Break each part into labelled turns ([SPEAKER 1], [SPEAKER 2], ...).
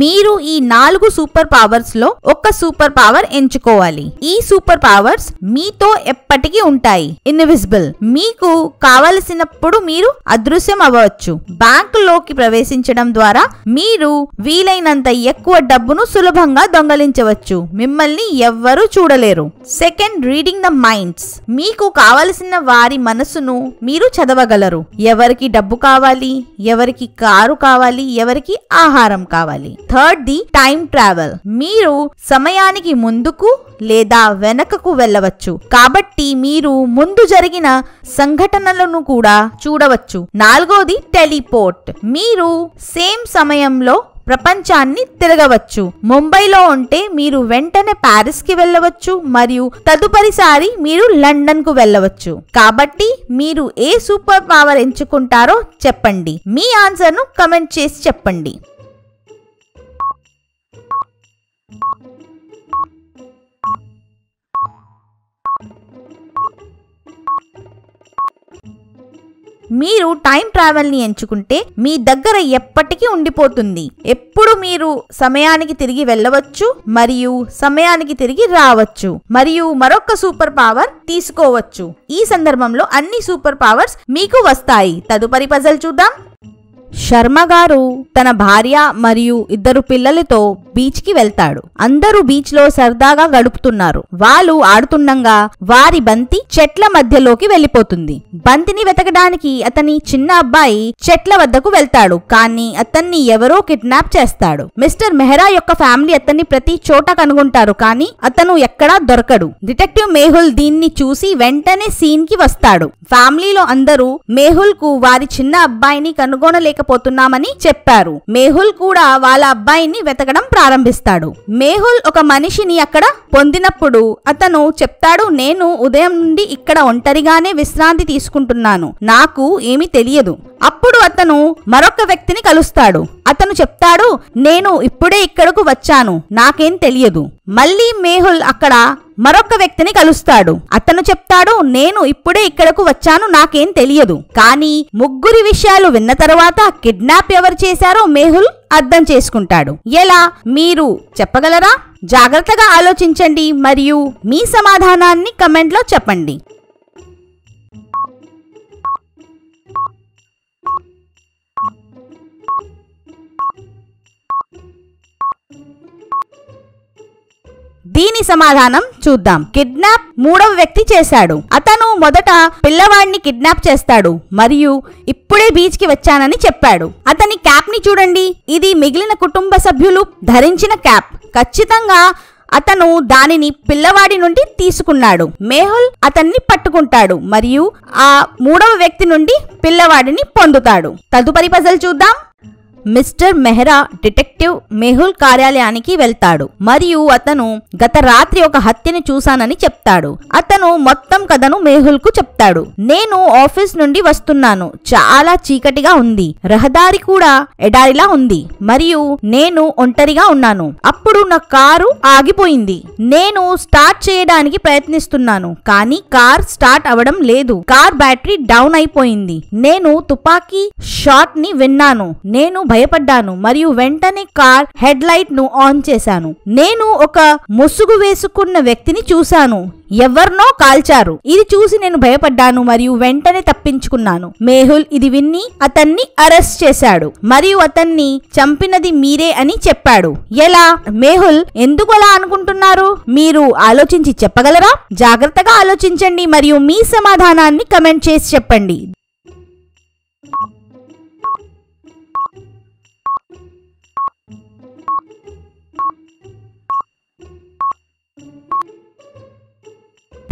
[SPEAKER 1] మీరు ఈ నాలుగు సూపర్ పవర్స్ లో ఒక సూపర్ పవర్ ఎంచుకోవాలి ఈ సూపర్ పవర్స్ మీతో ఎప్పటికీ ఉంటాయి ఇన్విజిబుల్ మీకు కావలసినప్పుడు మీరు అదృశ్యం అవ్వచ్చు బ్యాంక్ లోకి ప్రవేశించడం ద్వారా మీరు వీలైనంత ఎక్కువ డబ్బును సులభంగా దొంగలించవచ్చు మిమ్మల్ని ఎవ్వరూ చూడలేరు సెకండ్ రీడింగ్ ద మైండ్స్ మీకు కావలసిన వారి మనసును మీరు చదవగలరు ఎవరికి డబ్బు కావాలి ఎవరికి కారు కావాలి ఎవరికి ఆహారం కావాలి థర్డ్ ది టైం ట్రావెల్ మీరు సమయానికి ముందుకు లేదా వెనకకు వెళ్ళవచ్చు కాబట్టి మీరు ముందు జరిగిన సంఘటనలను కూడా చూడవచ్చు నాలుగోది టెలిపోర్ట్ మీరు సేమ్ సమయంలో ప్రపంచాన్ని తిరగవచ్చు ముంబైలో ఉంటే మీరు వెంటనే ప్యారిస్ కి వెళ్ళవచ్చు మరియు తదుపరిసారి మీరు లండన్ కు వెళ్ళవచ్చు కాబట్టి మీరు ఏ సూపర్ పవర్ ఎంచుకుంటారో చెప్పండి మీ ఆన్సర్ ను కమెంట్ చేసి చెప్పండి మీరు టైం ట్రావెల్ని ఎంచుకుంటే మీ దగ్గర ఎప్పటికీ ఉండిపోతుంది ఎప్పుడు మీరు సమయానికి తిరిగి వెళ్ళవచ్చు మరియు సమయానికి తిరిగి రావచ్చు మరియు మరొక సూపర్ పవర్ తీసుకోవచ్చు ఈ సందర్భంలో అన్ని సూపర్ పవర్స్ మీకు వస్తాయి తదుపరి పజల్ చూద్దాం శర్మ గారు తన భార్య మరియు ఇద్దరు పిల్లలతో బీచ్ కి వెళ్తాడు అందరూ బీచ్ లో సరదాగా గడుపుతున్నారు వాళ్ళు ఆడుతుండగా వారి బంతి చెట్ల మధ్యలోకి వెళ్లిపోతుంది బంతిని వెతకడానికి అతని చిన్న అబ్బాయి చెట్ల వద్దకు వెళ్తాడు కానీ అతన్ని ఎవరో కిడ్నాప్ చేస్తాడు మిస్టర్ మెహ్రా యొక్క ఫ్యామిలీ అతన్ని ప్రతి చోట కనుగొంటారు కానీ అతను ఎక్కడా దొరకడు డిటెక్టివ్ మేహుల్ దీన్ని చూసి వెంటనే సీన్ కి వస్తాడు ఫ్యామిలీలో అందరూ మేహుల్ కు వారి చిన్న అబ్బాయిని కనుగొనలేక చేయలేకపోతున్నామని చెప్పారు మేహుల్ కూడా వాళ్ళ అబ్బాయిని వెతకడం ప్రారంభిస్తాడు మేహుల్ ఒక మనిషిని అక్కడ పొందినప్పుడు అతను చెప్తాడు నేను ఉదయం నుండి ఇక్కడ ఒంటరిగానే విశ్రాంతి తీసుకుంటున్నాను నాకు ఏమి తెలియదు అప్పుడు అతను మరొక వ్యక్తిని కలుస్తాడు అతను చెప్తాడు నేను ఇప్పుడే ఇక్కడకు వచ్చాను నాకేం తెలియదు మళ్ళీ మేహుల్ అక్కడ మరొక వ్యక్తిని కలుస్తాడు అతను చెప్తాడు నేను ఇప్పుడే ఇక్కడకు వచ్చాను నాకేం తెలియదు కానీ ముగ్గురి విషయాలు విన్న తర్వాత కిడ్నాప్ ఎవరు చేశారో మేహుల్ అర్థం చేసుకుంటాడు ఎలా మీరు చెప్పగలరా జాగ్రత్తగా ఆలోచించండి మరియు మీ సమాధానాన్ని కమెంట్లో చెప్పండి దీని సమాధానం చూద్దాం కిడ్నాప్ మూడవ వ్యక్తి చేశాడు అతను మొదట పిల్లవాడిని కిడ్నాప్ చేస్తాడు మరియు ఇప్పుడే బీచ్ కి వచ్చానని చెప్పాడు అతని క్యాప్ ని చూడండి ఇది మిగిలిన కుటుంబ సభ్యులు ధరించిన క్యాప్ ఖచ్చితంగా అతను దానిని పిల్లవాడి నుండి తీసుకున్నాడు మేహుల్ అతన్ని పట్టుకుంటాడు మరియు ఆ మూడవ వ్యక్తి నుండి పిల్లవాడిని పొందుతాడు తదుపరి పజల్ చూద్దాం మిస్టర్ మెహ్రా డిటెక్టివ్ మెహుల్ కార్యాలయానికి వెళ్తాడు మరియు అతను గత రాత్రి ఒక హత్యని చూశానని చెప్తాడు అతను మొత్తం కథను మెహుల్ కు చెప్తాడు నేను ఆఫీస్ నుండి వస్తున్నాను చాలా చీకటిగా ఉంది రహదారి కూడా ఎడారిలా ఉంది మరియు నేను ఒంటరిగా ఉన్నాను అప్పుడు నా కారు ఆగిపోయింది నేను స్టార్ట్ చేయడానికి ప్రయత్నిస్తున్నాను కానీ కార్ స్టార్ట్ అవడం లేదు కార్ బ్యాటరీ డౌన్ అయిపోయింది నేను తుపాకీ షాట్ ని విన్నాను నేను భయ భయపడ్డాను మరియు వెంటనే కార్ హెడ్ లైట్ ను ఆన్ చేశాను నేను ఒక ముసుగు వేసుకున్న వ్యక్తిని చూశాను ఎవరినో కాల్చారు ఇది చూసి నేను భయపడ్డాను మరియు వెంటనే తప్పించుకున్నాను మేహుల్ ఇది విన్ని అతన్ని అరెస్ట్ చేశాడు మరియు అతన్ని చంపినది మీరే అని చెప్పాడు ఎలా మేహుల్ ఎందుకు అలా అనుకుంటున్నారు మీరు ఆలోచించి చెప్పగలరా జాగ్రత్తగా ఆలోచించండి మరియు మీ సమాధానాన్ని కమెంట్ చేసి చెప్పండి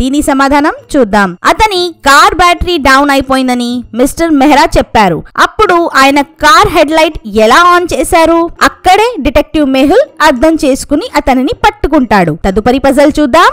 [SPEAKER 1] దీని సమాధానం చూద్దాం అతని కార్ బ్యాటరీ డౌన్ అయిపోయిందని మిస్టర్ మెహ్రా చెప్పారు అప్పుడు ఆయన కార్ హెడ్ లైట్ ఎలా ఆన్ చేశారు అక్కడే డిటెక్టివ్ మెహుల్ అర్థం చేసుకుని అతనిని పట్టుకుంటాడు తదుపరి పజల్ చూద్దాం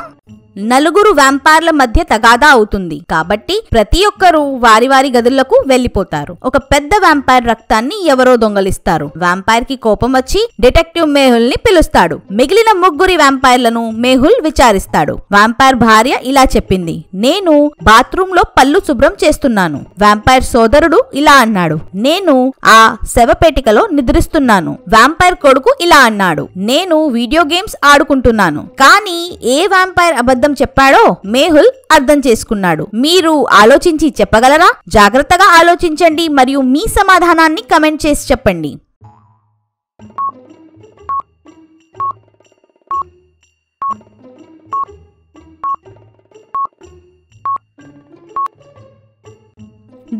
[SPEAKER 1] నలుగురు వ్యాంపార్ల మధ్య తగాదా అవుతుంది కాబట్టి ప్రతి ఒక్కరూ వారి వారి గదులకు వెళ్లిపోతారు ఒక పెద్ద వ్యాంపైర్ రక్తాన్ని ఎవరో దొంగలిస్తారు వ్యాంపైర్ కి కోపం వచ్చి డిటెక్టివ్ మేహుల్ ని పిలుస్తాడు మిగిలిన ముగ్గురి వ్యాంపైర్లను మేహుల్ విచారిస్తాడు వ్యాంపైర్ భార్య ఇలా చెప్పింది నేను బాత్రూమ్ లో పళ్ళు శుభ్రం చేస్తున్నాను వ్యాంపైర్ సోదరుడు ఇలా అన్నాడు నేను ఆ శవపేటికలో నిద్రిస్తున్నాను వ్యాంపైర్ కొడుకు ఇలా అన్నాడు నేను వీడియో గేమ్స్ ఆడుకుంటున్నాను కానీ ఏ వ్యాంపైర్ అబద్ధ అబద్ధం చెప్పాడో మేహుల్ అర్థం చేసుకున్నాడు మీరు ఆలోచించి చెప్పగలరా జాగ్రత్తగా ఆలోచించండి మరియు మీ సమాధానాన్ని కమెంట్ చేసి చెప్పండి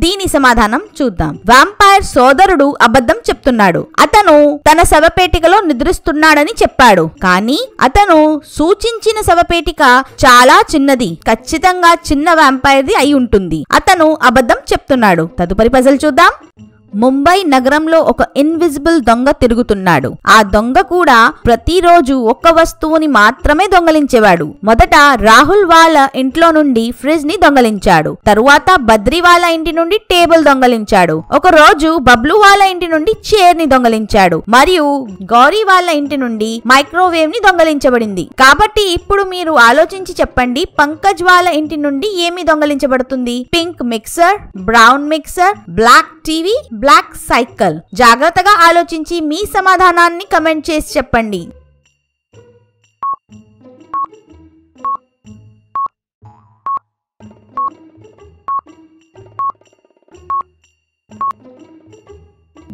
[SPEAKER 1] దీని సమాధానం చూద్దాం వాంపైర్ సోదరుడు అబద్ధం చెప్తున్నాడు అతను తన శవపేటికలో నిద్రిస్తున్నాడని చెప్పాడు కానీ అతను సూచించిన శవపేటిక చాలా చిన్నది ఖచ్చితంగా చిన్న వ్యాంపైర్ది అయి ఉంటుంది అతను అబద్ధం చెప్తున్నాడు తదుపరి పజల్ చూద్దాం ముంబై నగరంలో ఒక ఇన్విజిబుల్ దొంగ తిరుగుతున్నాడు ఆ దొంగ కూడా ప్రతిరోజు ఒక్క వస్తువుని మాత్రమే దొంగలించేవాడు మొదట రాహుల్ వాళ్ళ ఇంట్లో నుండి ఫ్రిడ్జ్ ని దొంగలించాడు తరువాత బద్రి వాళ్ళ ఇంటి నుండి టేబుల్ దొంగలించాడు ఒక రోజు బబ్లు వాళ్ళ ఇంటి నుండి చైర్ ని దొంగలించాడు మరియు గౌరీ వాళ్ళ ఇంటి నుండి మైక్రోవేవ్ ని దొంగలించబడింది కాబట్టి ఇప్పుడు మీరు ఆలోచించి చెప్పండి పంకజ్ వాళ్ళ ఇంటి నుండి ఏమి దొంగలించబడుతుంది pink mixer brown mixer black TV black cycle జాగ్రత్తగా ఆలోచించి మీ సమాధానాన్ని కమెంట్ చేసి చెప్పండి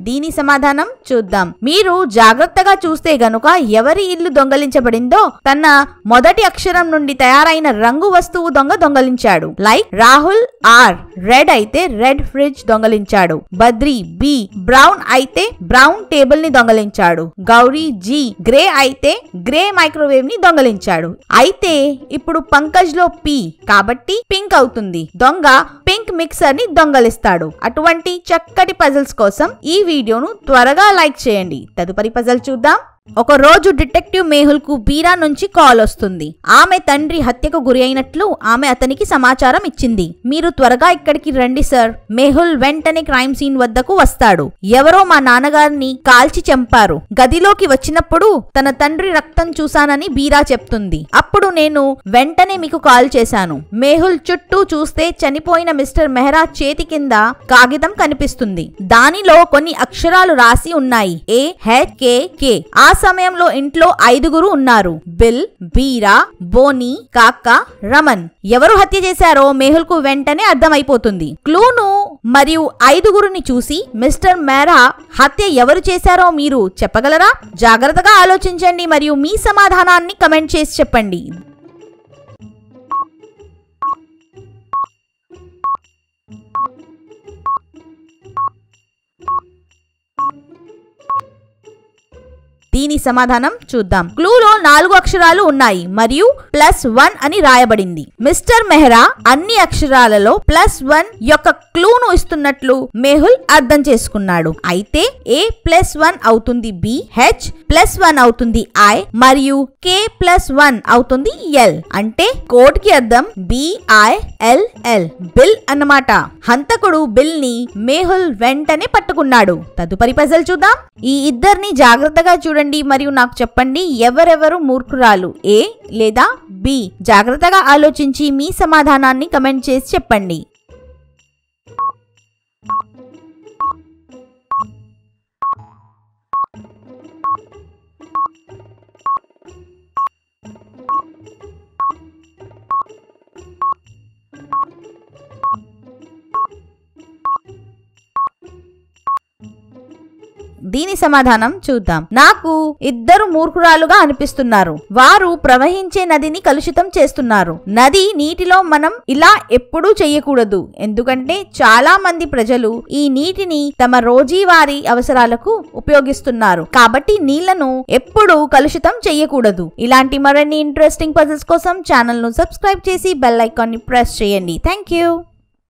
[SPEAKER 1] దీని సమాధానం చూద్దాం మీరు జాగ్రత్తగా చూస్తే గనుక ఎవరి ఇల్లు దొంగలించబడిందో తన మొదటి అక్షరం నుండి తయారైన రంగు వస్తువు దొంగ దొంగలించాడు లైక్ రాహుల్ ఆర్ రెడ్ అయితే రెడ్ ఫ్రిడ్జ్ దొంగలించాడు బద్రి బి బ్రౌన్ అయితే బ్రౌన్ టేబుల్ ని దొంగలించాడు గౌరీ జి గ్రే అయితే గ్రే మైక్రోవేవ్ ని దొంగలించాడు అయితే ఇప్పుడు పంకజ్ లో పి కాబట్టి పింక్ అవుతుంది దొంగ పింక్ మిక్సర్ ని దొంగలిస్తాడు అటువంటి చక్కటి పజిల్స్ కోసం ఈ వీడియోను త్వరగా లైక్ చేయండి తదుపరి పజల్ చూద్దాం ఒక రోజు డిటెక్టివ్ మేహుల్ కు బీరా నుంచి కాల్ వస్తుంది ఆమె తండ్రి హత్యకు గురి అయినట్లు ఆమె అతనికి సమాచారం ఇచ్చింది మీరు త్వరగా ఇక్కడికి రండి సార్ మేహుల్ వెంటనే క్రైమ్ సీన్ వద్దకు వస్తాడు ఎవరో మా నాన్నగారిని కాల్చి చంపారు గదిలోకి వచ్చినప్పుడు తన తండ్రి రక్తం చూశానని బీరా చెప్తుంది అప్పుడు నేను వెంటనే మీకు కాల్ చేశాను మేహుల్ చుట్టూ చూస్తే చనిపోయిన మిస్టర్ మెహ్రా చేతి కింద కాగితం కనిపిస్తుంది దానిలో కొన్ని అక్షరాలు రాసి ఉన్నాయి ఏ హెచ్ కే కే ఆ సమయంలో ఇంట్లో ఐదుగురు ఉన్నారు బిల్ బీరా బోని కాక్క రమన్ ఎవరు హత్య చేశారో మేహుల్ కు వెంటనే అర్థమైపోతుంది క్లూను మరియు ఐదుగురుని చూసి మిస్టర్ మేరా హత్య ఎవరు చేశారో మీరు చెప్పగలరా జాగ్రత్తగా ఆలోచించండి మరియు మీ సమాధానాన్ని కమెంట్ చేసి చెప్పండి దీని సమాధానం చూద్దాం క్లూలో నాలుగు అక్షరాలు ఉన్నాయి మరియు ప్లస్ వన్ అని రాయబడింది మిస్టర్ మెహ్రా అన్ని అక్షరాలలో ప్లస్ వన్ యొక్క క్లూను ఇస్తున్నట్లు మేహుల్ అర్థం చేసుకున్నాడు అయితే ఏ ప్లస్ వన్ అవుతుంది బి హెచ్ ప్లస్ వన్ అవుతుంది ఐ మరియు కే ప్లస్ వన్ అవుతుంది ఎల్ అంటే కోడ్ కి అర్థం ఎల్ బిల్ అన్నమాట హంతకుడు బిల్ ని మేహుల్ వెంటనే పట్టుకున్నాడు తదుపరి పజల్ చూద్దాం ఈ ఇద్దరిని జాగ్రత్తగా చూడండి చూడండి మరియు నాకు చెప్పండి ఎవరెవరు మూర్ఖురాలు ఏ లేదా బి జాగ్రత్తగా ఆలోచించి మీ సమాధానాన్ని కమెంట్ చేసి చెప్పండి దీని సమాధానం చూద్దాం నాకు ఇద్దరు మూర్ఖురాలుగా అనిపిస్తున్నారు వారు ప్రవహించే నదిని కలుషితం చేస్తున్నారు నది నీటిలో మనం ఇలా ఎప్పుడూ చేయకూడదు ఎందుకంటే చాలా మంది ప్రజలు ఈ నీటిని తమ రోజువారీ అవసరాలకు ఉపయోగిస్తున్నారు కాబట్టి నీళ్లను ఎప్పుడూ కలుషితం చేయకూడదు ఇలాంటి మరిన్ని ఇంట్రెస్టింగ్ పజల్స్ కోసం ఛానల్ ను సబ్స్క్రైబ్ చేసి బెల్ ఐకాన్ ని ప్రెస్ చేయండి థ్యాంక్ యూ